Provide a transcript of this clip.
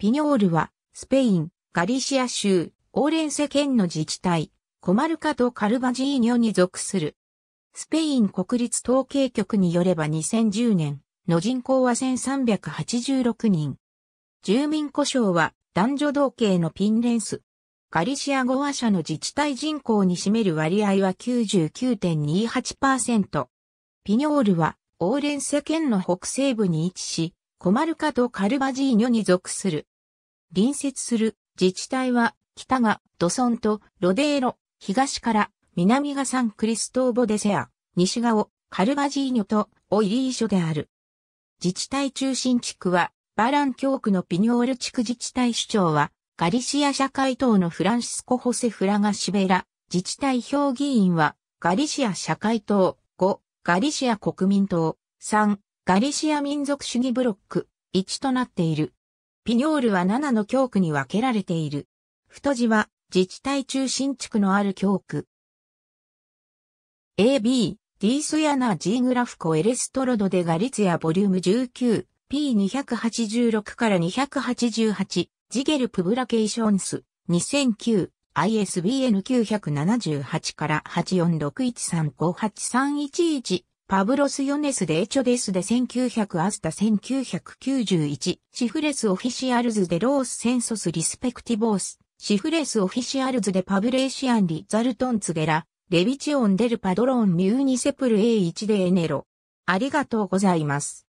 ピニョールは、スペイン、ガリシア州、オーレンセ県の自治体、コマルカとカルバジーニョに属する。スペイン国立統計局によれば2010年の人口は1386人。住民故障は男女同系のピンレンス。ガリシア語話者の自治体人口に占める割合は99.28%。ピニョールは、オーレンセ県の北西部に位置し、コマルカとカルバジーニョに属する。隣接する自治体は北がドソンとロデーロ、東から南がサンクリストーボ・デセア、西がオ・カルバジーニョとオイリーショである。自治体中心地区はバラン教区のピニョール地区自治体首長はガリシア社会党のフランシスコ・ホセ・フラガシベラ、自治体評議員はガリシア社会党5、ガリシア国民党3、ガリシア民族主義ブロック、1となっている。ピニョールは7の教区に分けられている。太字は自治体中心地区のある教区。AB、ディースヤナジーグラフコエレストロドでガリツヤボリューム19、P286 から288、ジゲルプブラケーションス、2009、ISBN978 から84613583111パブロス・ヨネス・デエチョデスで1900アスタ1991シフレス・オフィシアルズ・デ・ロース・センソス・リスペクティボースシフレス・オフィシアルズ・デ・パブレーシアン・リ・ザルトン・ツゲラレビチオン・デル・パドロン・ミューニセプル A1 デ・エネロありがとうございます。